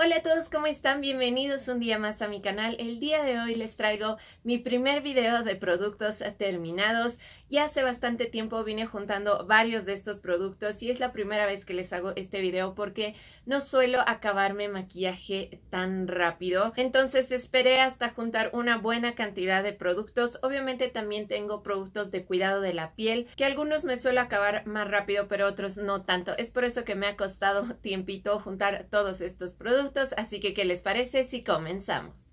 Hola a todos, ¿cómo están? Bienvenidos un día más a mi canal. El día de hoy les traigo mi primer video de productos terminados. Ya hace bastante tiempo vine juntando varios de estos productos y es la primera vez que les hago este video porque no suelo acabarme maquillaje tan rápido. Entonces esperé hasta juntar una buena cantidad de productos. Obviamente también tengo productos de cuidado de la piel que algunos me suelo acabar más rápido pero otros no tanto. Es por eso que me ha costado tiempito juntar todos estos productos así que ¿qué les parece si comenzamos?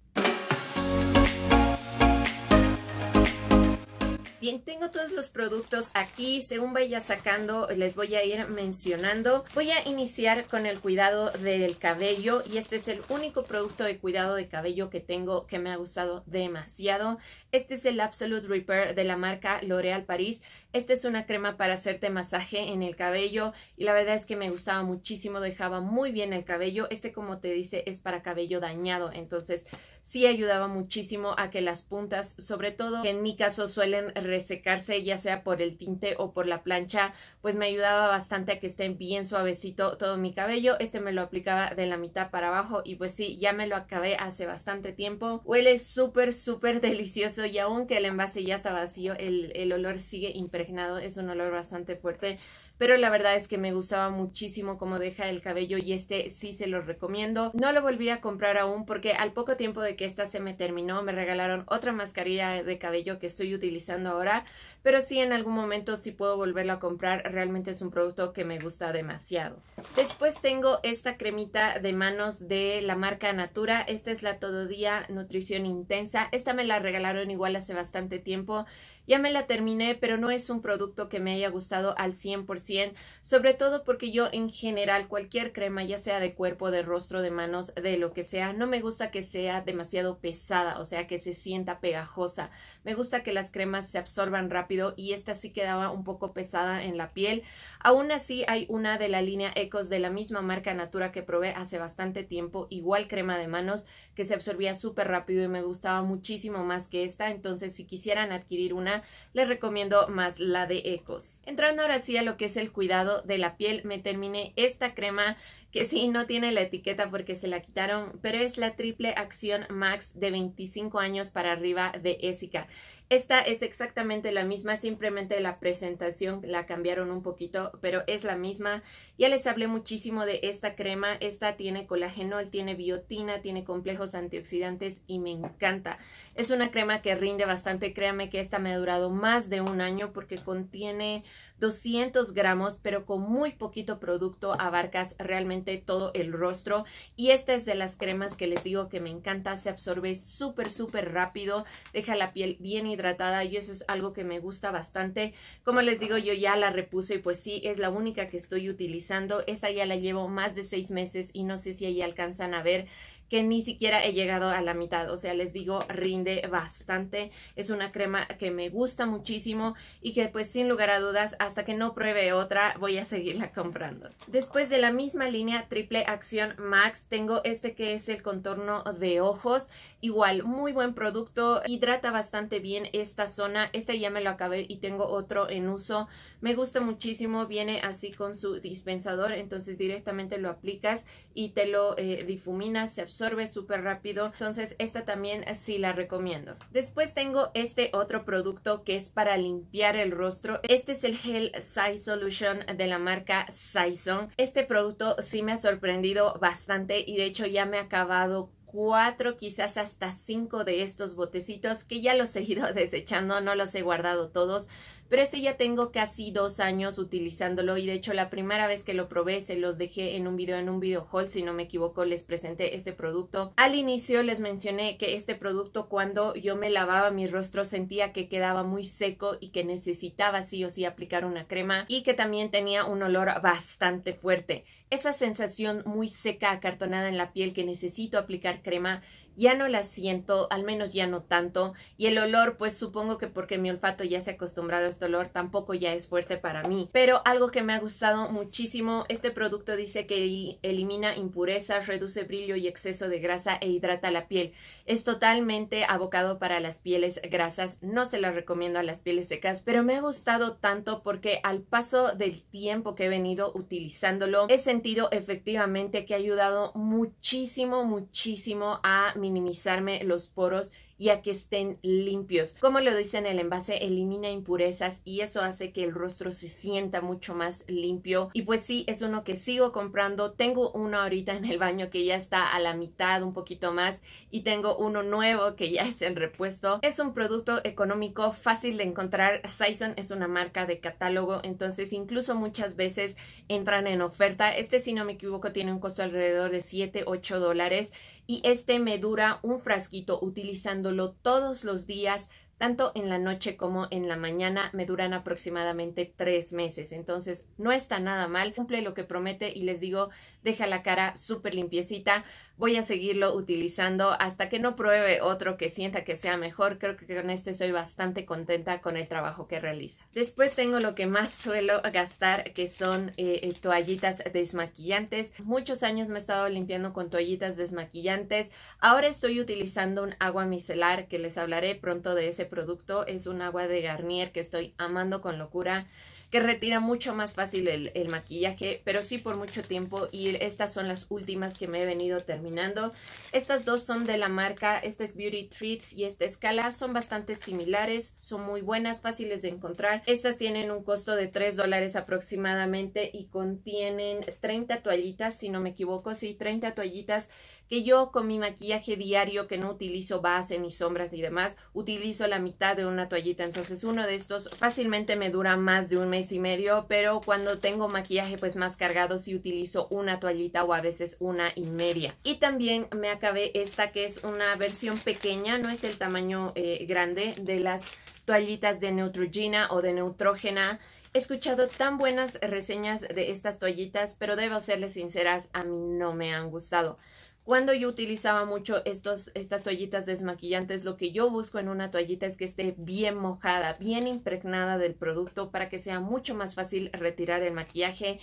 Bien, tengo todos los productos aquí. Según vaya sacando, les voy a ir mencionando. Voy a iniciar con el cuidado del cabello y este es el único producto de cuidado de cabello que tengo que me ha gustado demasiado. Este es el Absolute Repair de la marca L'Oréal Paris. Esta es una crema para hacerte masaje en el cabello y la verdad es que me gustaba muchísimo, dejaba muy bien el cabello. Este, como te dice, es para cabello dañado, entonces sí ayudaba muchísimo a que las puntas, sobre todo en mi caso suelen resecarse ya sea por el tinte o por la plancha, pues me ayudaba bastante a que esté bien suavecito todo mi cabello. Este me lo aplicaba de la mitad para abajo y pues sí, ya me lo acabé hace bastante tiempo. Huele súper, súper delicioso y aunque el envase ya está vacío, el, el olor sigue impregnado. Es un olor bastante fuerte pero la verdad es que me gustaba muchísimo cómo deja el cabello y este sí se lo recomiendo. No lo volví a comprar aún porque al poco tiempo de que esta se me terminó me regalaron otra mascarilla de cabello que estoy utilizando ahora, pero sí en algún momento sí puedo volverlo a comprar, realmente es un producto que me gusta demasiado. Después tengo esta cremita de manos de la marca Natura, esta es la Tododía Nutrición Intensa, esta me la regalaron igual hace bastante tiempo ya me la terminé, pero no es un producto que me haya gustado al 100%, sobre todo porque yo en general cualquier crema, ya sea de cuerpo, de rostro, de manos, de lo que sea, no me gusta que sea demasiado pesada, o sea, que se sienta pegajosa. Me gusta que las cremas se absorban rápido y esta sí quedaba un poco pesada en la piel. Aún así hay una de la línea Ecos de la misma marca Natura que probé hace bastante tiempo, igual crema de manos, que se absorbía súper rápido y me gustaba muchísimo más que esta, entonces si quisieran adquirir una les recomiendo más la de Ecos. Entrando ahora sí a lo que es el cuidado de la piel, me terminé esta crema que sí, no tiene la etiqueta porque se la quitaron, pero es la triple acción max de 25 años para arriba de Esica. Esta es exactamente la misma, simplemente la presentación la cambiaron un poquito, pero es la misma. Ya les hablé muchísimo de esta crema, esta tiene colagenol, tiene biotina, tiene complejos antioxidantes y me encanta. Es una crema que rinde bastante, créame que esta me ha durado más de un año porque contiene 200 gramos, pero con muy poquito producto abarcas realmente todo el rostro. Y esta es de las cremas que les digo que me encanta, se absorbe súper, súper rápido, deja la piel bien hidratada y eso es algo que me gusta bastante. Como les digo, yo ya la repuse y pues sí, es la única que estoy utilizando. Esta ya la llevo más de seis meses y no sé si ahí alcanzan a ver que ni siquiera he llegado a la mitad. O sea, les digo, rinde bastante. Es una crema que me gusta muchísimo y que pues sin lugar a dudas, hasta que no pruebe otra, voy a seguirla comprando. Después de la misma línea Triple Acción Max, tengo este que es el contorno de ojos. Igual, muy buen producto, hidrata bastante bien esta zona. Este ya me lo acabé y tengo otro en uso. Me gusta muchísimo, viene así con su dispensador, entonces directamente lo aplicas y te lo eh, difuminas, se absorbe súper rápido. Entonces esta también sí la recomiendo. Después tengo este otro producto que es para limpiar el rostro. Este es el Gel Size Solution de la marca Saison. Este producto sí me ha sorprendido bastante y de hecho ya me ha acabado cuatro, quizás hasta cinco de estos botecitos que ya los he ido desechando, no los he guardado todos, pero ese ya tengo casi dos años utilizándolo y de hecho la primera vez que lo probé se los dejé en un video, en un video haul, si no me equivoco, les presenté este producto. Al inicio les mencioné que este producto cuando yo me lavaba mi rostro sentía que quedaba muy seco y que necesitaba sí o sí aplicar una crema y que también tenía un olor bastante fuerte. Esa sensación muy seca acartonada en la piel que necesito aplicar crema ya no la siento, al menos ya no tanto, y el olor, pues supongo que porque mi olfato ya se ha acostumbrado a este olor, tampoco ya es fuerte para mí. Pero algo que me ha gustado muchísimo, este producto dice que elimina impurezas, reduce brillo y exceso de grasa e hidrata la piel. Es totalmente abocado para las pieles grasas, no se las recomiendo a las pieles secas, pero me ha gustado tanto porque al paso del tiempo que he venido utilizándolo, he sentido efectivamente que ha ayudado muchísimo, muchísimo a mi minimizarme los poros y a que estén limpios. Como lo dice en el envase, elimina impurezas y eso hace que el rostro se sienta mucho más limpio. Y pues sí, es uno que sigo comprando. Tengo uno ahorita en el baño que ya está a la mitad, un poquito más, y tengo uno nuevo que ya es el repuesto. Es un producto económico, fácil de encontrar. Sison es una marca de catálogo, entonces incluso muchas veces entran en oferta. Este, si no me equivoco, tiene un costo alrededor de 7, 8 dólares y este me dura un frasquito utilizándolo todos los días tanto en la noche como en la mañana me duran aproximadamente tres meses. Entonces no está nada mal, cumple lo que promete y les digo, deja la cara súper limpiecita. Voy a seguirlo utilizando hasta que no pruebe otro que sienta que sea mejor. Creo que con este estoy bastante contenta con el trabajo que realiza. Después tengo lo que más suelo gastar, que son eh, eh, toallitas desmaquillantes. Muchos años me he estado limpiando con toallitas desmaquillantes. Ahora estoy utilizando un agua micelar, que les hablaré pronto de ese producto. Es un agua de Garnier que estoy amando con locura que retira mucho más fácil el, maquillaje, pero sí por mucho tiempo y estas son las últimas que me he venido terminando. Estas dos son de la marca, esta es Beauty Treats y esta escala, son bastante similares, son muy buenas, fáciles de encontrar. Estas tienen un costo de 3 dólares aproximadamente y contienen 30 toallitas, si no me equivoco, sí, 30 toallitas que yo con mi maquillaje diario que no utilizo base ni sombras y demás, utilizo la mitad de una toallita. Entonces uno de estos fácilmente me dura más de un mes y medio, pero cuando tengo maquillaje pues más cargado sí utilizo una toallita o a veces una y media. Y también me acabé esta que es una versión pequeña, no es el tamaño eh, grande de las toallitas de Neutrogena o de Neutrógena He escuchado tan buenas reseñas de estas toallitas, pero debo serles sinceras, a mí no me han gustado. Cuando yo utilizaba mucho estos, estas toallitas desmaquillantes, lo que yo busco en una toallita es que esté bien mojada, bien impregnada del producto para que sea mucho más fácil retirar el maquillaje.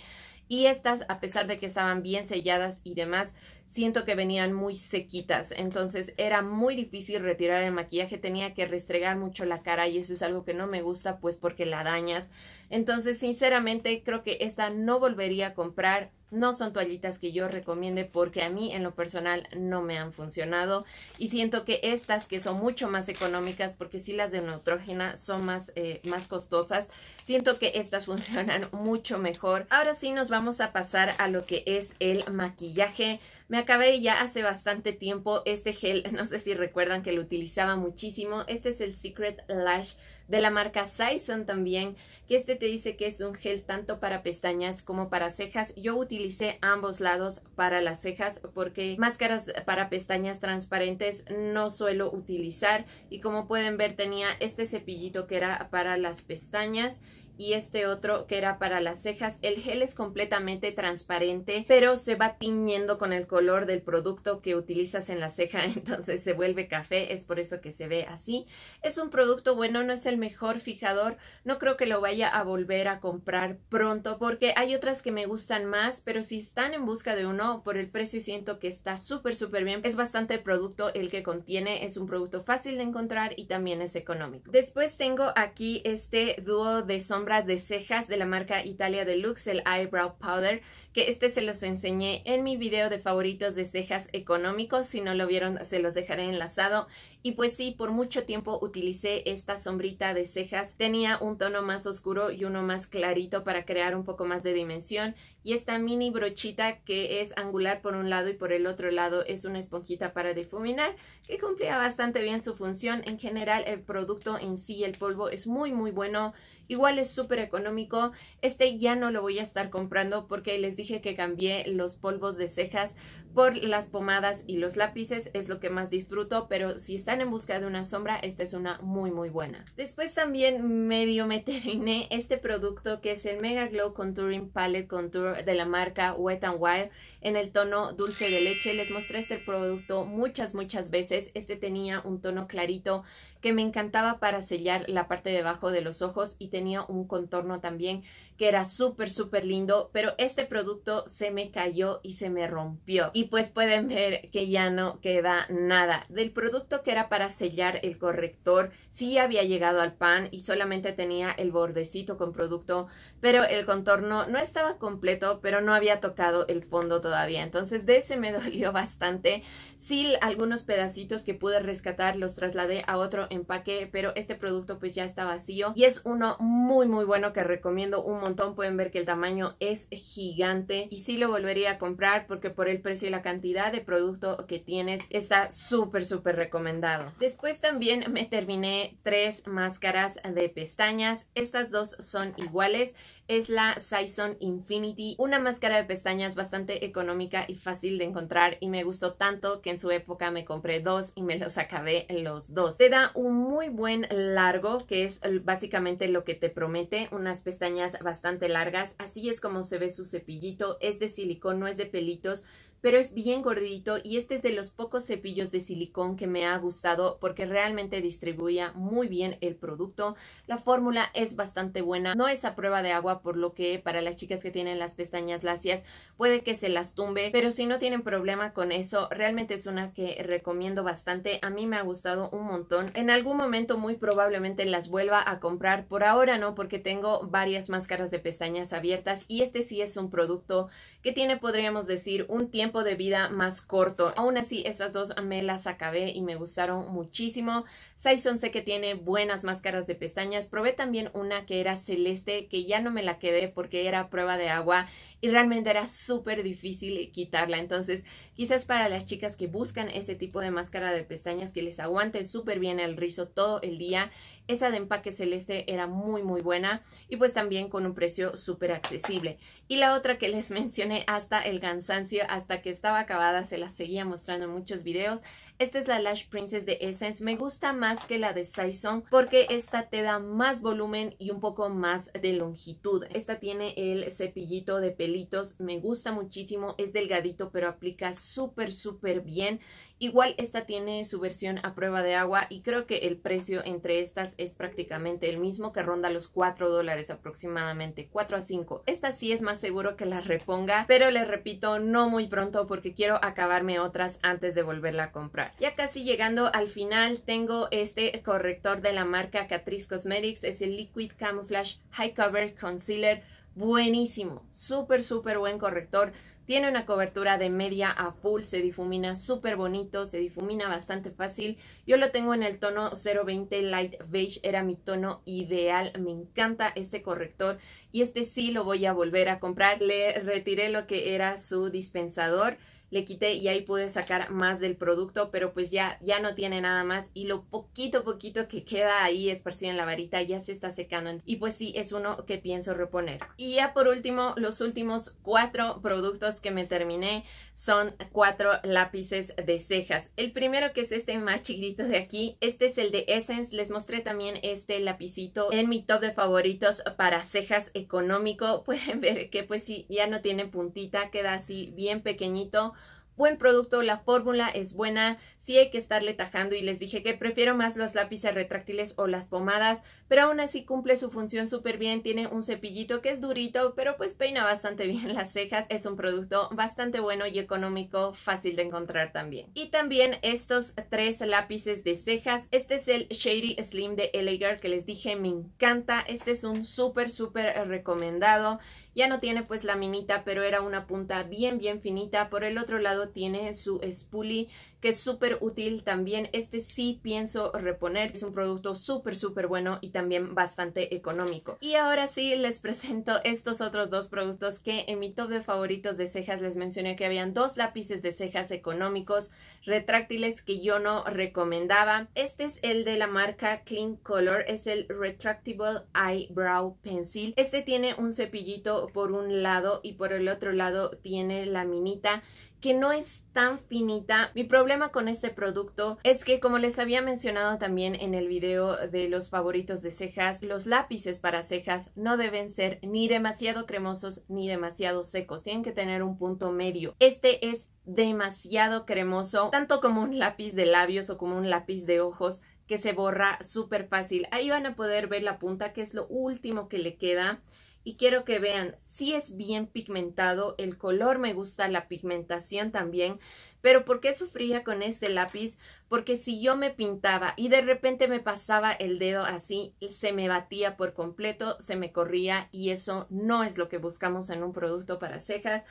Y estas, a pesar de que estaban bien selladas y demás, siento que venían muy sequitas. Entonces era muy difícil retirar el maquillaje, tenía que restregar mucho la cara y eso es algo que no me gusta pues porque la dañas. Entonces sinceramente creo que esta no volvería a comprar no son toallitas que yo recomiende porque a mí en lo personal no me han funcionado y siento que estas que son mucho más económicas porque si las de neutrógena son más, eh, más costosas, siento que estas funcionan mucho mejor. Ahora sí nos vamos a pasar a lo que es el maquillaje. Me acabé ya hace bastante tiempo este gel, no sé si recuerdan que lo utilizaba muchísimo. Este es el Secret Lash de la marca Sison también, que este te dice que es un gel tanto para pestañas como para cejas. Yo utilicé ambos lados para las cejas porque máscaras para pestañas transparentes no suelo utilizar y como pueden ver tenía este cepillito que era para las pestañas y este otro que era para las cejas. El gel es completamente transparente, pero se va tiñendo con el color del producto que utilizas en la ceja, entonces se vuelve café, es por eso que se ve así. Es un producto bueno, no es el mejor fijador, no creo que lo vaya a volver a comprar pronto porque hay otras que me gustan más, pero si están en busca de uno, por el precio siento que está súper, súper bien. Es bastante producto el que contiene, es un producto fácil de encontrar y también es económico. Después tengo aquí este dúo de sombra de cejas de la marca Italia Deluxe, el Eyebrow Powder, que este se los enseñé en mi video de favoritos de cejas económicos. Si no lo vieron, se los dejaré enlazado y pues sí, por mucho tiempo utilicé esta sombrita de cejas. Tenía un tono más oscuro y uno más clarito para crear un poco más de dimensión. Y esta mini brochita que es angular por un lado y por el otro lado es una esponjita para difuminar que cumplía bastante bien su función. En general el producto en sí, el polvo, es muy muy bueno. Igual es súper económico. Este ya no lo voy a estar comprando porque les dije que cambié los polvos de cejas por las pomadas y los lápices es lo que más disfruto, pero si están en busca de una sombra, esta es una muy muy buena. Después también medio me terminé este producto que es el Mega Glow Contouring Palette Contour de la marca Wet n Wild en el tono dulce de leche. Les mostré este producto muchas muchas veces. Este tenía un tono clarito que me encantaba para sellar la parte de abajo de los ojos y tenía un contorno también que era súper, súper lindo, pero este producto se me cayó y se me rompió. Y pues pueden ver que ya no queda nada. Del producto que era para sellar el corrector, sí había llegado al pan y solamente tenía el bordecito con producto, pero el contorno no estaba completo, pero no había tocado el fondo todavía. Entonces de ese me dolió bastante. Sí, algunos pedacitos que pude rescatar los trasladé a otro empaque, pero este producto pues ya está vacío y es uno muy muy bueno que recomiendo un montón. Pueden ver que el tamaño es gigante y sí lo volvería a comprar porque por el precio y la cantidad de producto que tienes está súper súper recomendado. Después también me terminé tres máscaras de pestañas. Estas dos son iguales es la Saison Infinity, una máscara de pestañas bastante económica y fácil de encontrar y me gustó tanto que en su época me compré dos y me los acabé los dos. Te da un muy buen largo que es básicamente lo que te promete, unas pestañas bastante largas, así es como se ve su cepillito, es de silicón, no es de pelitos, pero es bien gordito y este es de los pocos cepillos de silicón que me ha gustado porque realmente distribuía muy bien el producto. La fórmula es bastante buena, no es a prueba de agua por lo que para las chicas que tienen las pestañas lacias puede que se las tumbe, pero si no tienen problema con eso, realmente es una que recomiendo bastante. A mí me ha gustado un montón. En algún momento muy probablemente las vuelva a comprar, por ahora no porque tengo varias máscaras de pestañas abiertas y este sí es un producto que tiene podríamos decir un tiempo de vida más corto. Aún así, esas dos me las acabé y me gustaron muchísimo. Saison sé que tiene buenas máscaras de pestañas. Probé también una que era celeste, que ya no me la quedé porque era prueba de agua y realmente era súper difícil quitarla. Entonces, Quizás para las chicas que buscan ese tipo de máscara de pestañas que les aguante súper bien el rizo todo el día, esa de empaque celeste era muy muy buena y pues también con un precio súper accesible. Y la otra que les mencioné hasta el cansancio, hasta que estaba acabada, se la seguía mostrando en muchos videos, esta es la Lash Princess de Essence. Me gusta más que la de Saison porque esta te da más volumen y un poco más de longitud. Esta tiene el cepillito de pelitos. Me gusta muchísimo. Es delgadito pero aplica súper, súper bien. Igual esta tiene su versión a prueba de agua y creo que el precio entre estas es prácticamente el mismo que ronda los 4 dólares aproximadamente, 4 a 5. Esta sí es más seguro que la reponga, pero les repito, no muy pronto porque quiero acabarme otras antes de volverla a comprar. Ya casi llegando al final tengo este corrector de la marca Catrice Cosmetics, es el Liquid Camouflage High Cover Concealer buenísimo, súper, súper buen corrector. Tiene una cobertura de media a full, se difumina súper bonito, se difumina bastante fácil. Yo lo tengo en el tono 020 Light Beige, era mi tono ideal. Me encanta este corrector y este sí lo voy a volver a comprar. Le retiré lo que era su dispensador le quité y ahí pude sacar más del producto, pero pues ya, ya no tiene nada más y lo poquito, poquito que queda ahí esparcido en la varita ya se está secando y pues sí, es uno que pienso reponer. Y ya por último, los últimos cuatro productos que me terminé son cuatro lápices de cejas. El primero que es este más chiquito de aquí, este es el de Essence, les mostré también este lapicito en mi top de favoritos para cejas económico, pueden ver que pues sí, ya no tiene puntita, queda así bien pequeñito, buen producto, la fórmula es buena, sí hay que estarle tajando y les dije que prefiero más los lápices retráctiles o las pomadas, pero aún así cumple su función súper bien, tiene un cepillito que es durito, pero pues peina bastante bien las cejas, es un producto bastante bueno y económico, fácil de encontrar también. Y también estos tres lápices de cejas, este es el Shady Slim de LA que les dije, me encanta, este es un súper súper recomendado ya no tiene pues la minita pero era una punta bien, bien finita. Por el otro lado tiene su spoolie que es súper útil también. Este sí pienso reponer. Es un producto súper, súper bueno y también bastante económico. Y ahora sí les presento estos otros dos productos que en mi top de favoritos de cejas les mencioné que habían dos lápices de cejas económicos retráctiles que yo no recomendaba. Este es el de la marca Clean Color. Es el Retractable Eyebrow Pencil. Este tiene un cepillito por un lado y por el otro lado tiene la minita que no es tan finita. Mi problema con este producto es que como les había mencionado también en el video de los favoritos de cejas, los lápices para cejas no deben ser ni demasiado cremosos ni demasiado secos. Tienen que tener un punto medio. Este es demasiado cremoso, tanto como un lápiz de labios o como un lápiz de ojos que se borra súper fácil. Ahí van a poder ver la punta, que es lo último que le queda y quiero que vean, si es bien pigmentado, el color me gusta, la pigmentación también, pero ¿por qué sufría con este lápiz? Porque si yo me pintaba y de repente me pasaba el dedo así, se me batía por completo, se me corría y eso no es lo que buscamos en un producto para cejas.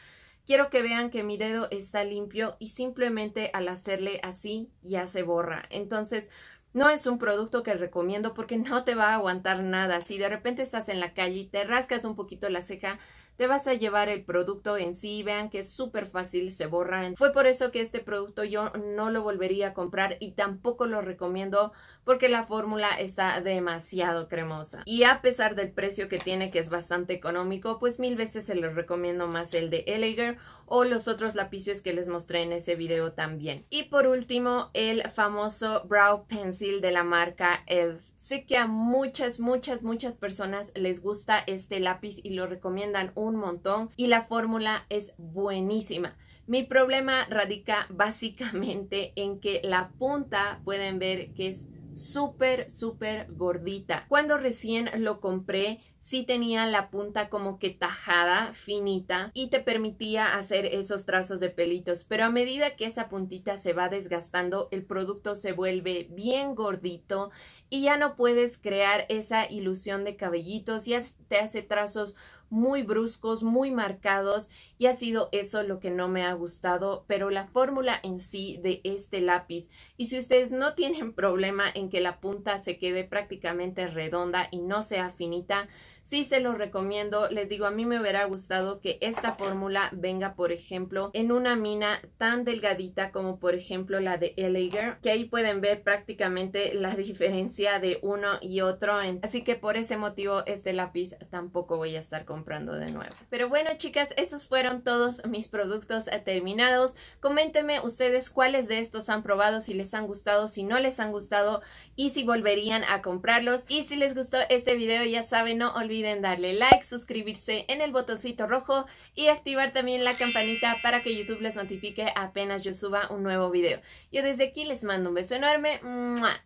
Quiero que vean que mi dedo está limpio y simplemente al hacerle así ya se borra. Entonces, no es un producto que recomiendo porque no te va a aguantar nada. Si de repente estás en la calle y te rascas un poquito la ceja, te vas a llevar el producto en sí, vean que es súper fácil, se borra. Fue por eso que este producto yo no lo volvería a comprar y tampoco lo recomiendo porque la fórmula está demasiado cremosa. Y a pesar del precio que tiene, que es bastante económico, pues mil veces se los recomiendo más el de Eleger o los otros lápices que les mostré en ese video también. Y por último, el famoso Brow Pencil de la marca ELF Sé que a muchas, muchas, muchas personas les gusta este lápiz y lo recomiendan un montón y la fórmula es buenísima. Mi problema radica básicamente en que la punta pueden ver que es súper, súper gordita. Cuando recién lo compré, sí tenía la punta como que tajada, finita, y te permitía hacer esos trazos de pelitos. Pero a medida que esa puntita se va desgastando, el producto se vuelve bien gordito y ya no puedes crear esa ilusión de cabellitos, ya te hace trazos muy bruscos, muy marcados y ha sido eso lo que no me ha gustado, pero la fórmula en sí de este lápiz y si ustedes no tienen problema en que la punta se quede prácticamente redonda y no sea finita, Sí se los recomiendo. Les digo, a mí me hubiera gustado que esta fórmula venga, por ejemplo, en una mina tan delgadita como por ejemplo la de Elliger, que ahí pueden ver prácticamente la diferencia de uno y otro. Así que por ese motivo este lápiz tampoco voy a estar comprando de nuevo. Pero bueno chicas, esos fueron todos mis productos terminados. Coméntenme ustedes cuáles de estos han probado, si les han gustado, si no les han gustado y si volverían a comprarlos. Y si les gustó este video ya saben, no olviden olviden darle like, suscribirse en el botoncito rojo y activar también la campanita para que YouTube les notifique apenas yo suba un nuevo video. Yo desde aquí les mando un beso enorme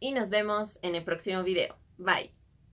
y nos vemos en el próximo video. Bye.